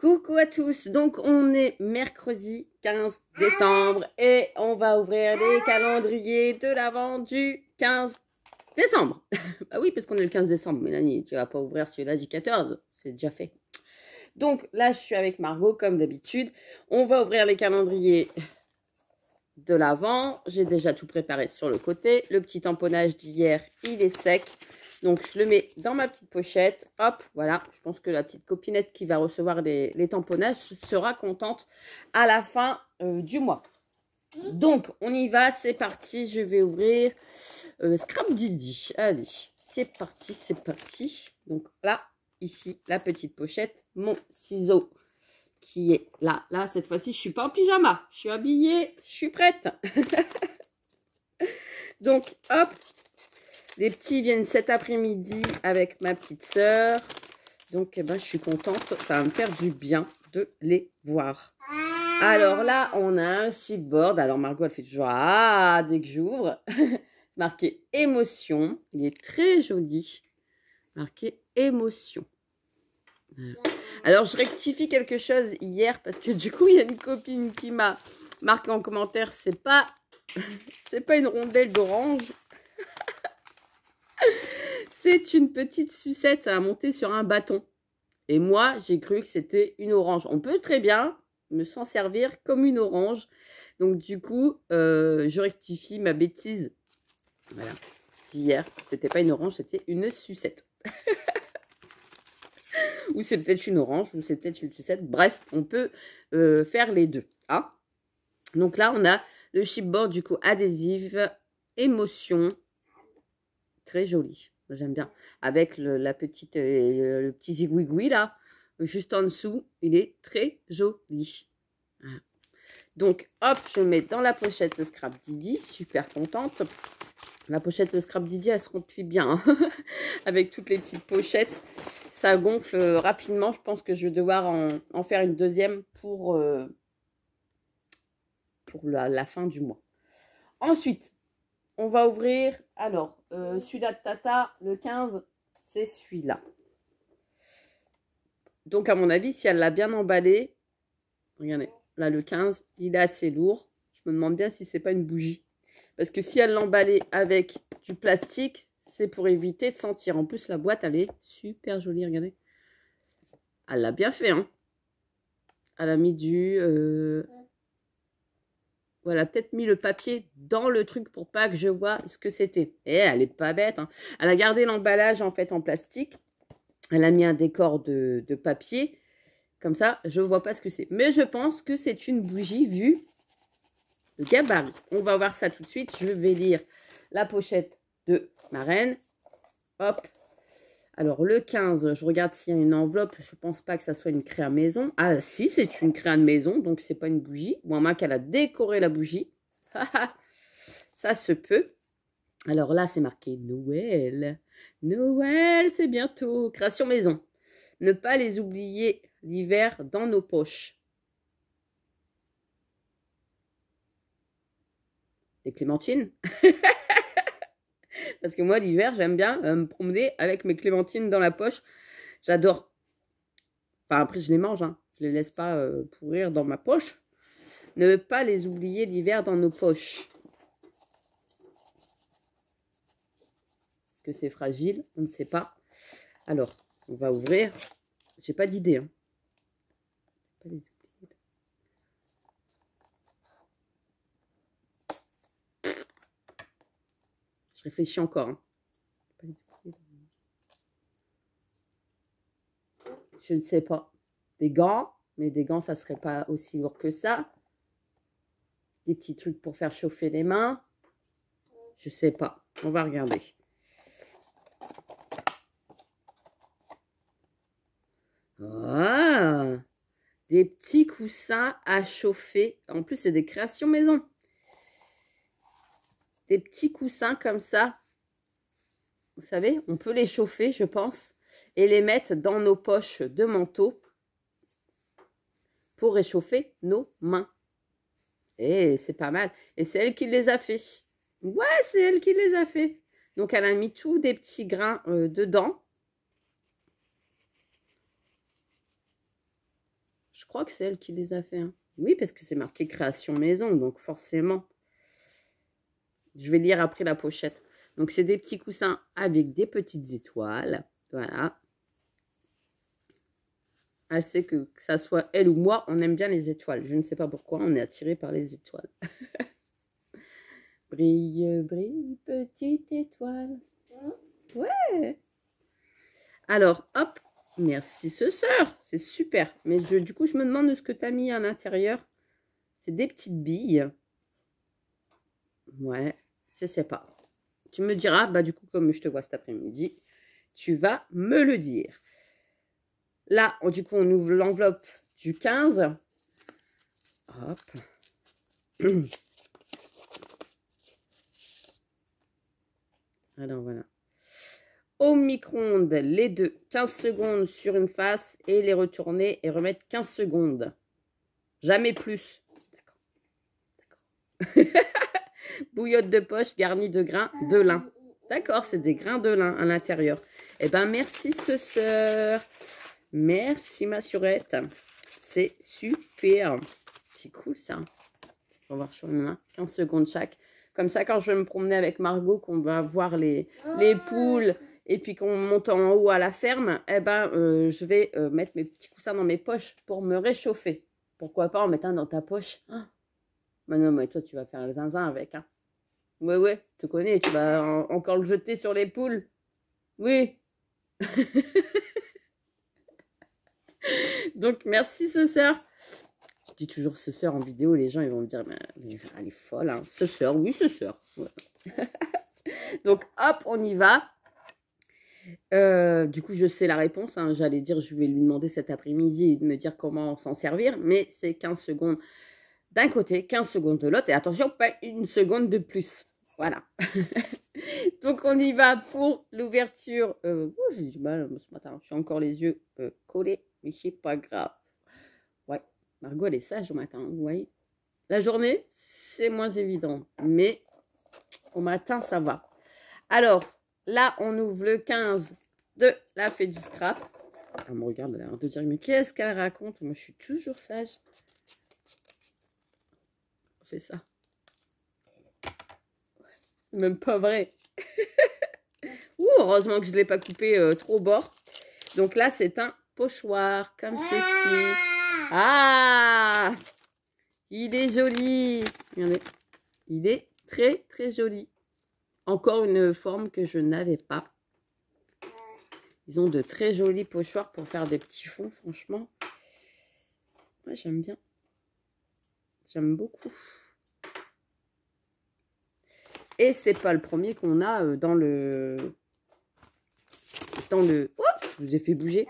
Coucou à tous, donc on est mercredi 15 décembre et on va ouvrir les calendriers de l'avant du 15 décembre. bah oui, parce qu'on est le 15 décembre, Mélanie, tu vas pas ouvrir celui-là du 14, c'est déjà fait. Donc là, je suis avec Margot comme d'habitude. On va ouvrir les calendriers de l'avant. J'ai déjà tout préparé sur le côté. Le petit tamponnage d'hier, il est sec. Donc, je le mets dans ma petite pochette. Hop, voilà. Je pense que la petite copinette qui va recevoir les, tamponnages sera contente à la fin euh, du mois. Donc, on y va. C'est parti. Je vais ouvrir euh, Scrap Didi. Allez, c'est parti, c'est parti. Donc là, ici, la petite pochette. Mon ciseau qui est là. Là, cette fois-ci, je suis pas en pyjama. Je suis habillée. Je suis prête. Donc, hop, les petits viennent cet après-midi avec ma petite sœur. Donc, eh ben, je suis contente. Ça va me faire du bien de les voir. Alors là, on a un chipboard. Alors, Margot, elle fait toujours « Ah !» dès que j'ouvre. marqué « Émotion ». Il est très joli. Marqué « Émotion ». Alors, je rectifie quelque chose hier parce que du coup, il y a une copine qui m'a marqué en commentaire, c'est pas, c'est pas une rondelle d'orange, c'est une petite sucette à monter sur un bâton. Et moi, j'ai cru que c'était une orange. On peut très bien me s'en servir comme une orange. Donc du coup, euh, je rectifie ma bêtise. Voilà. ce c'était pas une orange, c'était une sucette. ou c'est peut-être une orange, ou c'est peut-être une sucette. Bref, on peut euh, faire les deux. Hein. Donc là, on a le chipboard du coup adhésif, émotion. Très joli. J'aime bien. Avec le, la petite, euh, le petit zigouigoui là, juste en dessous. Il est très joli. Donc, hop, je mets dans la pochette de Scrap Didi. Super contente. La pochette de Scrap Didi, elle se remplit bien. Hein. Avec toutes les petites pochettes, ça gonfle euh, rapidement. Je pense que je vais devoir en, faire une deuxième pour, euh, pour la fin du mois. Ensuite, on va ouvrir. Alors, euh, celui-là de Tata, le 15, c'est celui-là. Donc, à mon avis, si elle l'a bien emballé, regardez, là, le 15, il est assez lourd. Je me demande bien si c'est pas une bougie. Parce que si elle l'emballait avec du plastique, c'est pour éviter de sentir. En plus, la boîte, elle est super jolie, regardez. Elle l'a bien fait, hein. Elle a mis du... Euh, a peut-être mis le papier dans le truc pour pas que je vois ce que c'était. Eh, elle, est pas bête. Hein. Elle a gardé l'emballage en fait en plastique. Elle a mis un décor de, papier. Comme ça, je ne vois pas ce que c'est. Mais je pense que c'est une bougie vue le gabarit. On va voir ça tout de suite. Je vais lire la pochette de ma reine. Hop, alors, le 15, je regarde s'il y a une enveloppe. Je ne pense pas que ça soit une créa maison. Ah, si, c'est une créa de maison, donc c'est pas une bougie. Ou un moins qu'elle a décoré la bougie. ça se peut. Alors là, c'est marqué Noël. Noël, c'est bientôt. Création maison. Ne pas les oublier l'hiver dans nos poches. Des clémentines Parce que moi, l'hiver, j'aime bien euh, me promener avec mes clémentines dans la poche. J'adore. Enfin, après, je les mange. Je hein. Je les laisse pas euh, pourrir dans ma poche. Ne pas les oublier l'hiver dans nos poches. Est-ce que c'est fragile On ne sait pas. Alors, on va ouvrir. J'ai pas d'idée. Hein. Je réfléchis encore. Hein. Je ne sais pas. Des gants, mais des gants, ça serait pas aussi lourd que ça. Des petits trucs pour faire chauffer les mains. Je sais pas. On va regarder. Ah! Des petits coussins à chauffer. En plus, c'est des créations maison des petits coussins comme ça. Vous savez, on peut les chauffer, je pense, et les mettre dans nos poches de manteau pour réchauffer nos mains. Et c'est pas mal. Et c'est elle qui les a fait. Ouais, c'est elle qui les a fait. Donc, elle a mis tous des petits grains euh, dedans. Je crois que c'est elle qui les a fait. Hein. Oui, parce que c'est marqué création maison, donc forcément. Je vais lire après la pochette. Donc, c'est des petits coussins avec des petites étoiles. Voilà. Elle ah, sait que, ça soit elle ou moi, on aime bien les étoiles. Je ne sais pas pourquoi, on est attiré par les étoiles. brille, brille, petite étoile. Ouais. Alors, hop. Merci, ce sœur. C'est super. Mais je, du coup, je me demande ce que tu as mis à l'intérieur. C'est des petites billes. Ouais, je sais pas. Tu me diras, bah du coup, comme je te vois cet après-midi, tu vas me le dire. Là, on, du coup, on ouvre l'enveloppe du 15. Hop. Alors, voilà. Au micro-ondes, les deux. 15 secondes sur une face et les retourner et remettre 15 secondes. Jamais plus. D'accord. D'accord. Bouillotte de poche garnie de grains de lin. D'accord, c'est des grains de lin à l'intérieur. Eh ben merci ce sœur. Merci ma surette. C'est super. C'est cool ça. On va rechauffer sur quinze 15 secondes chaque. Comme ça, quand je vais me promener avec Margot, qu'on va voir les, les ah. poules et puis qu'on monte en haut à la ferme, eh ben, euh, je vais euh, mettre mes petits coussins dans mes poches pour me réchauffer. Pourquoi pas en mettant un dans ta poche ah, mais bah non, mais toi, tu vas faire le zinzin avec, hein. oui, ouais, tu connais, tu vas encore le jeter sur les poules. Oui. Donc, merci, ce soeur. Je dis toujours ce soeur en vidéo, les gens, ils vont me dire, mais, elle est folle, hein. Ce soeur, oui, ce soeur. Donc, hop, on y va. Euh, du coup, je sais la réponse. Hein. J'allais dire, je vais lui demander cet après-midi de me dire comment s'en servir, mais c'est 15 secondes d'un côté, 15 secondes de l'autre. Et attention, pas une seconde de plus. Voilà. Donc, on y va pour l'ouverture. Euh, oh, j'ai du mal ce matin. J'ai encore les yeux euh, collés, mais c'est pas grave. Ouais, Margot, elle est sage au matin. Vous La journée, c'est moins évident. Mais au matin, ça va. Alors, là, on ouvre le 15 de la fête du scrap. Elle ah, me regarde, elle a l'air de dire, mais qu'est-ce qu'elle raconte Moi, je suis toujours sage ça. Même pas vrai. Ouh, heureusement que je n'ai l'ai pas coupé euh, trop bord. Donc là, c'est un pochoir comme ceci. Ah Il est joli. Il est très, très joli. Encore une forme que je n'avais pas. Ils ont de très jolis pochoirs pour faire des petits fonds, franchement. Moi, j'aime bien. J'aime beaucoup. Et c'est pas le premier qu'on a euh, dans le... Dans le... Oh, je vous ai fait bouger.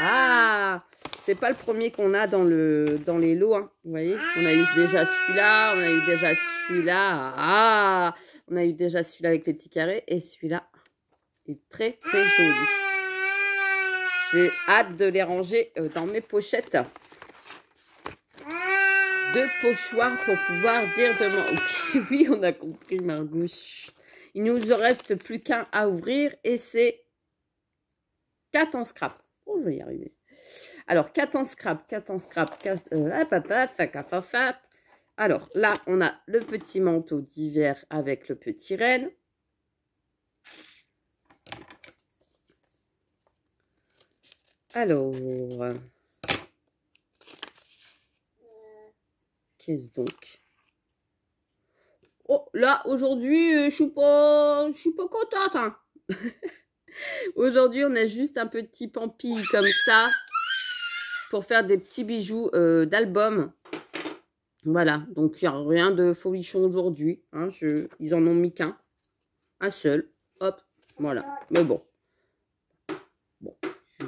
Ah C'est pas le premier qu'on a dans, le... dans les lots. Hein. Vous voyez On a eu déjà celui-là. On a eu déjà celui-là. Ah On a eu déjà celui-là avec les petits carrés. Et celui-là est très, très joli. J'ai hâte de les ranger euh, dans mes pochettes deux pochoirs pour pouvoir dire demain. oui, on a compris, Margouche. Il nous reste plus qu'un à ouvrir et c'est 4 en scrap. Oh, je vais y arriver. Alors, 4 en scrap, 4 en scrap, euh, Alors, là, on a le petit manteau d'hiver avec le petit renne. Alors... quest donc Oh, là, aujourd'hui, euh, je suis pas, je suis pas contente. Hein. aujourd'hui, on a juste un petit pampi comme ça pour faire des petits bijoux euh, d'album. Voilà, donc il n'y a rien de folichon aujourd'hui. Hein, ils en ont mis qu'un. Un seul. Hop, voilà. Mais bon. Bon,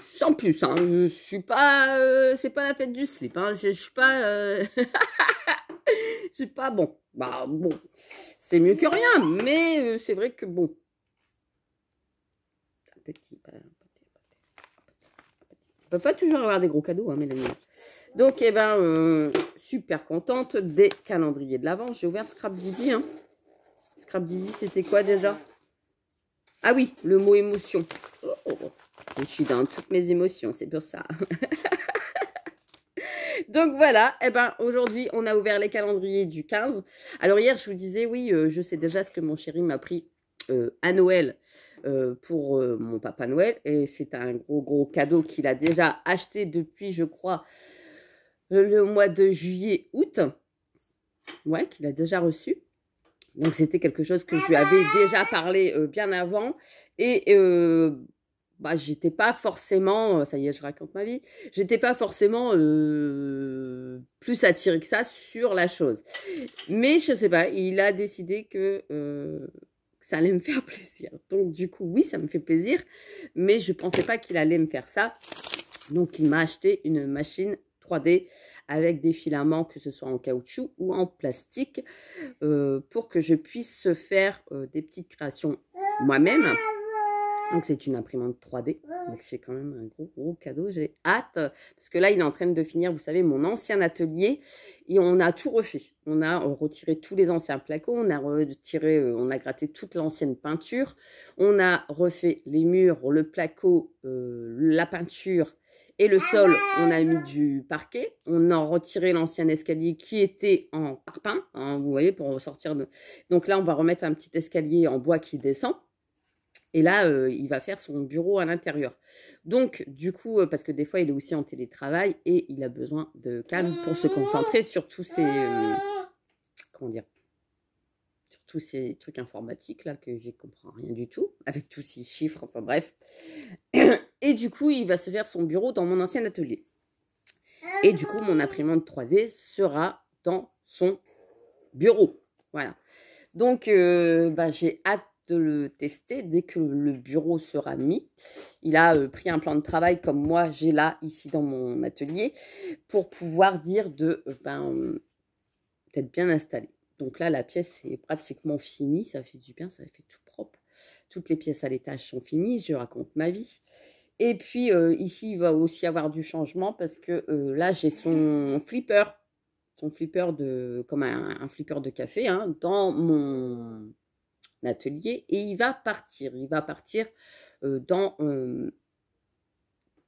sans plus. Hein, je suis pas... Euh, c'est pas la fête du slip. Je, je suis pas... c'est pas bon. Bah bon, c'est mieux que rien, mais euh, c'est vrai que bon. Un petit, peut pas toujours avoir des gros cadeaux, hein, Mélanie. Donc, eh ben, euh, super contente des calendriers de l'avance. J'ai ouvert Scrap Didi. Hein. Scrap Didi, c'était quoi déjà Ah oui, le mot émotion. Oh, oh, oh. Je suis dans toutes mes émotions, c'est pour ça. Donc voilà, et eh ben, aujourd'hui, on a ouvert les calendriers du 15. Alors hier, je vous disais, oui, euh, je sais déjà ce que mon chéri m'a pris euh, à Noël euh, pour mon papa Noël. Et c'est un gros, gros cadeau qu'il a déjà acheté depuis, je crois, le, mois de juillet, août. Ouais, qu'il a déjà reçu. Donc c'était quelque chose que je lui avais déjà parlé bien avant. Et bah, j'étais pas forcément, euh, ça y est, je raconte ma vie, j'étais pas forcément euh, plus attirée que ça sur la chose. Mais je sais pas, il a décidé que, euh, ça allait me faire plaisir. Donc du coup, oui, ça me fait plaisir, mais je pensais pas qu'il allait me faire ça. Donc il m'a acheté une machine 3D avec des filaments, que ce soit en caoutchouc ou en plastique, pour que je puisse faire des petites créations moi-même. Donc c'est une imprimante 3D. Ah. Donc c'est quand même un gros gros cadeau. J'ai hâte parce que là il est en train de finir, vous savez, mon ancien atelier et on a tout refait. On a euh, retiré tous les anciens placos, on a retiré, euh, on a gratté toute l'ancienne peinture, on a refait les murs, le placo, euh, la peinture. Et le ah, sol, on a mis du parquet. On a retiré l'ancien escalier qui était en parpaing, hein, vous voyez, pour sortir de... Donc là, on va remettre un petit escalier en bois qui descend. Et là, euh, il va faire son bureau à l'intérieur. Donc, du coup, euh, parce que des fois, il est aussi en télétravail et il a besoin de calme pour se concentrer sur tous ces... Euh, comment dire Sur tous ces trucs informatiques, là, que ne comprends rien du tout, avec tous ces chiffres, enfin bref. Et du coup, il va se faire son bureau dans mon ancien atelier. Et du coup, mon imprimante 3D sera dans son bureau. Voilà. Donc, bah, j'ai hâte de le tester dès que le bureau sera mis. Il a euh, pris un plan de travail comme moi, j'ai là, ici dans mon atelier, pour pouvoir dire de euh, ben, être bien installé. Donc là, la pièce est pratiquement finie, ça fait du bien, ça fait tout propre. Toutes les pièces à l'étage sont finies, je raconte ma vie. Et puis euh, ici, il va aussi avoir du changement parce que là, j'ai son flipper, son flipper de, comme un, flipper de café, hein, dans mon atelier et il va partir. Il va partir euh, dans, euh,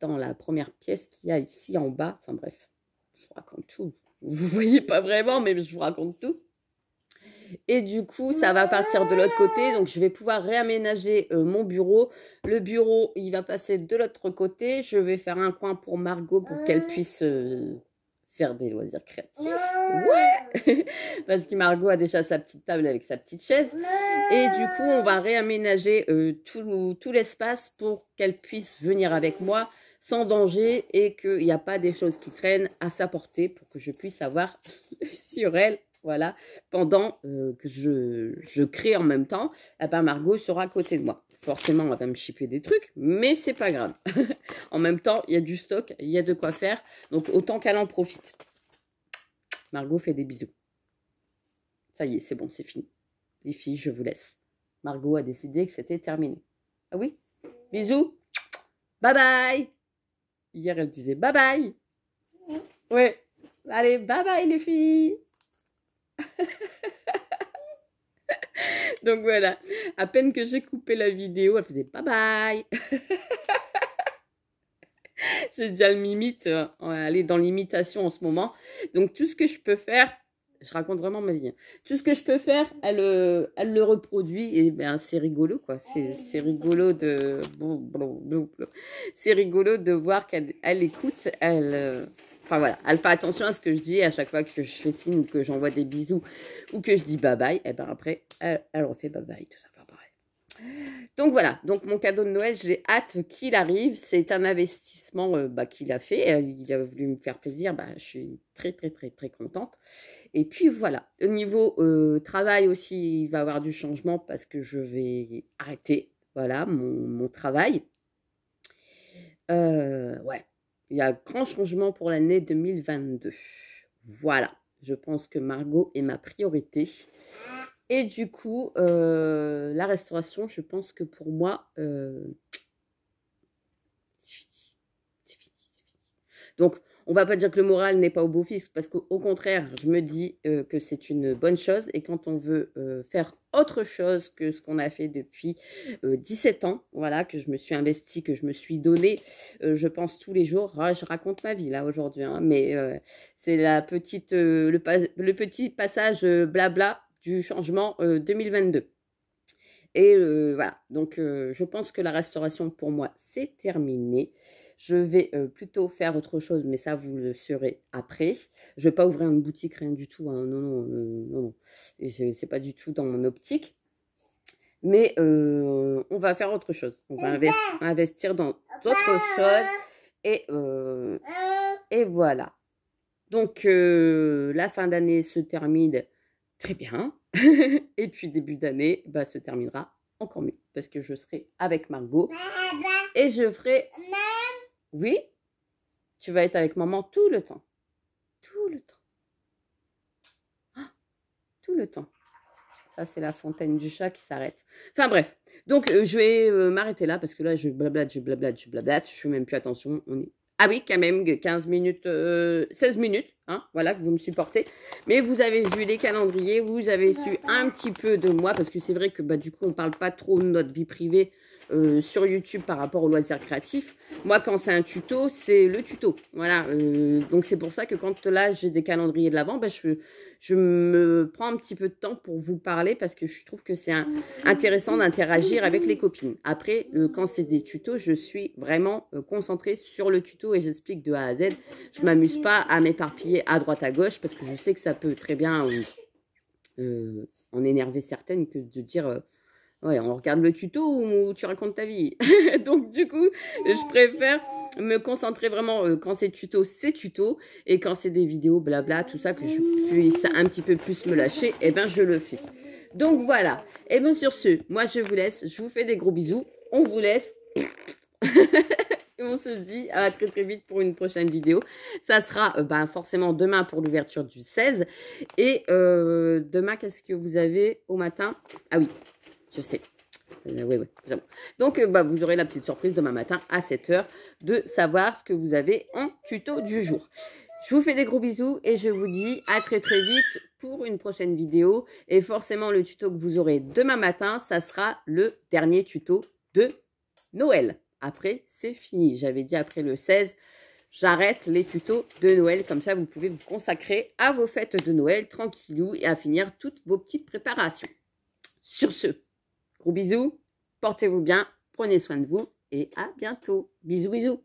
dans la première pièce qu'il y a ici en bas. Enfin bref, je vous raconte tout. Vous voyez pas vraiment, mais je vous raconte tout. Et du coup, ça va partir de l'autre côté. Donc, je vais pouvoir réaménager euh, mon bureau. Le bureau, il va passer de l'autre côté. Je vais faire un coin pour Margot pour qu'elle puisse faire des loisirs créatifs. Ouais Parce que Margot a déjà sa petite table avec sa petite chaise. Et du coup, on va réaménager euh, tout, tout l'espace pour qu'elle puisse venir avec moi sans danger et qu'il n'y a pas des choses qui traînent à sa portée pour que je puisse avoir sur elle. Voilà, pendant euh, que je, je crée en même temps, eh ben Margot sera à côté de moi forcément, on va me chipper des trucs, mais c'est pas grave. en même temps, il y a du stock, il y a de quoi faire. Donc, autant qu'elle en profite. Margot fait des bisous. Ça y est, c'est bon, c'est fini. Les filles, je vous laisse. Margot a décidé que c'était terminé. Ah oui Bisous Bye bye Hier, elle disait bye bye. Oui. Allez, bye bye les filles Donc voilà, à peine que j'ai coupé la vidéo, elle faisait bye bye. j'ai déjà le mimite, elle euh, est dans l'imitation en ce moment. Donc tout ce que je peux faire, je raconte vraiment ma vie. Hein. Tout ce que je peux faire, euh, elle, le reproduit et ben c'est rigolo quoi. C'est rigolo de c'est rigolo de voir qu'elle écoute, elle euh, Enfin voilà, elle fait attention à ce que je dis à chaque fois que je fais signe ou que j'envoie des bisous ou que je dis bye bye. Et eh ben après, elle, refait bye bye, tout ça. Donc voilà, donc mon cadeau de Noël, j'ai hâte qu'il arrive. C'est un investissement euh, bah, qu'il a fait. Euh, il a voulu me faire plaisir. Bah, je suis très très très très contente. Et puis voilà, au niveau euh, travail aussi, il va y avoir du changement parce que je vais arrêter voilà mon travail. ouais, il y a un grand changement pour l'année 2022. Voilà, je pense que Margot est ma priorité. Et du coup, euh, la restauration, je pense que pour moi, euh, C'est fini, c'est fini. Donc, on va pas dire que le moral n'est pas au beau fixe, parce qu'au contraire, je me dis euh, que c'est une bonne chose. Et quand on veut euh, faire autre chose que ce qu'on a fait depuis 17 euh, ans, voilà, que je me suis investie, que je me suis donnée, je pense tous les jours, ah, je raconte ma vie là aujourd'hui, hein. mais c'est la petite, le, petit passage blabla du changement 2022. Et voilà, donc je pense que la restauration pour moi, c'est terminé. Je vais euh, plutôt faire autre chose, mais ça, vous le saurez après. Je ne vais pas ouvrir une boutique, rien du tout. Hein. Non, non, euh, non, Ce n'est pas du tout dans mon optique. Mais euh, on va faire autre chose. On va investir dans d'autres choses. Et, et voilà. Donc, la fin d'année se termine très bien. et puis, début d'année bah, se terminera encore mieux parce que je serai avec Margot et je ferai oui, tu vas être avec maman tout le temps. Tout le temps. Ah, tout le temps. Ça, c'est la fontaine du chat qui s'arrête. Enfin bref. Donc, euh, je vais euh, m'arrêter là parce que là, je blablate, je blablate, je blablate. Je fais même plus attention. On est... Ah oui, quand même, 15 minutes, 16 euh, minutes. Hein, voilà, que vous me supportez. Mais vous avez vu les calendriers. Vous avez su bah, un petit peu de moi parce que c'est vrai que bah, du coup, on ne parle pas trop de notre vie privée. Euh, sur YouTube par rapport aux loisirs créatifs. Moi, quand c'est un tuto, c'est le tuto. Voilà. Euh, donc, c'est pour ça que quand là, j'ai des calendriers de l'avant, ben, je, je me prends un petit peu de temps pour vous parler parce que je trouve que c'est intéressant d'interagir avec les copines. Après, euh, quand c'est des tutos, je suis vraiment concentrée sur le tuto et j'explique de A à Z. Je m'amuse pas à m'éparpiller à droite à gauche parce que je sais que ça peut très bien en énerver certaines que de dire Ouais, on regarde le tuto ou tu racontes ta vie. Donc du coup, je préfère me concentrer vraiment euh, quand c'est tuto, c'est tuto. Et quand c'est des vidéos, blabla, tout ça, que je puisse un petit peu plus me lâcher, et eh ben je le fais. Donc voilà. Et eh bien sur ce, moi je vous laisse. Je vous fais des gros bisous. On vous laisse. on se dit à très très vite pour une prochaine vidéo. Ça sera euh, ben, forcément demain pour l'ouverture du 16. Et euh, demain, qu'est-ce que vous avez au matin Ah oui, je sais. oui, euh, oui, Donc, euh, bah, vous aurez la petite surprise demain matin à 7h de savoir ce que vous avez en tuto du jour. Je vous fais des gros bisous et je vous dis à très très vite pour une prochaine vidéo. Et forcément, le tuto que vous aurez demain matin, ça sera le dernier tuto de Noël. Après, c'est fini. J'avais dit après le 16, j'arrête les tutos de Noël. Comme ça, vous pouvez vous consacrer à vos fêtes de Noël tranquillou et à finir toutes vos petites préparations. Sur ce, Gros bisous, portez-vous bien, prenez soin de vous et à bientôt. Bisous, bisous.